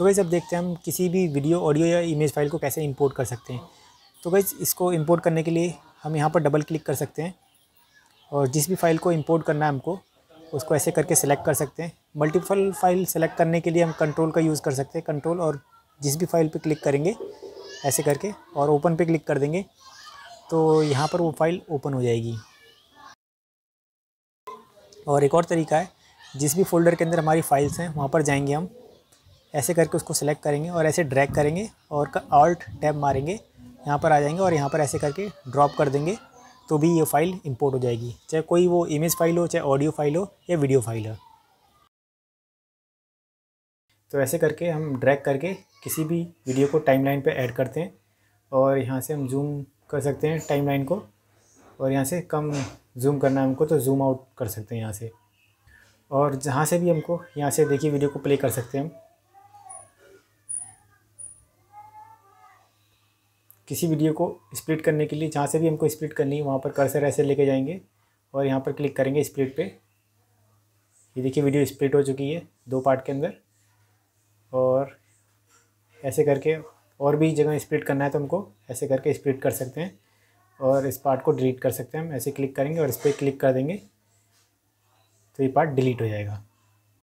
सो तो गई अब देखते हैं हम किसी भी वीडियो ऑडियो या इमेज फाइल को कैसे इम्पोर्ट कर सकते हैं तो गई इसको इम्पोर्ट करने के लिए हम यहाँ पर डबल क्लिक कर सकते हैं और जिस भी फाइल को इम्पोर्ट करना है हमको उसको ऐसे करके सेलेक्ट कर सकते हैं मल्टीपल फाइल सेलेक्ट करने के लिए हम कंट्रोल का यूज़ कर सकते हैं कंट्रोल और जिस भी फाइल पे क्लिक करेंगे ऐसे करके और ओपन पे क्लिक कर देंगे तो यहाँ पर वो फाइल ओपन हो जाएगी और एक और तरीका है जिस भी फोल्डर के अंदर हमारी फाइल्स हैं वहाँ पर जाएंगे हम ऐसे करके उसको सिलेक्ट करेंगे और ऐसे ड्रैग करेंगे और ऑल्ट टैब मारेंगे यहाँ पर आ जाएंगे और यहाँ पर ऐसे करके ड्रॉप कर देंगे तो भी ये फ़ाइल इंपोर्ट हो जाएगी चाहे कोई वो इमेज फाइल हो चाहे ऑडियो फाइल हो या वीडियो फाइल हो तो ऐसे करके हम ड्रैग करके किसी भी वीडियो को टाइमलाइन पे ऐड करते हैं और यहाँ से हम जूम कर सकते हैं टाइमलाइन को और यहाँ से कम जूम करना है हमको तो जूम आउट कर सकते हैं यहाँ से और जहाँ से भी हमको यहाँ से देखिए वीडियो को प्ले कर सकते हैं हम किसी वीडियो को स्प्लिट करने के लिए जहाँ से भी हमको स्प्लिट करनी है वहाँ पर कर्सर ऐसे लेके जाएंगे और यहाँ पर क्लिक करेंगे स्प्लिट पे ये देखिए वीडियो स्प्लिट हो चुकी है दो पार्ट के अंदर और ऐसे करके और भी जगह स्प्लिट करना है तो हमको ऐसे करके स्प्लिट कर सकते हैं और इस पार्ट को डिलीट कर सकते हैं हम ऐसे क्लिक करेंगे और इस पर क्लिक कर देंगे तो ये पार्ट डिलीट हो जाएगा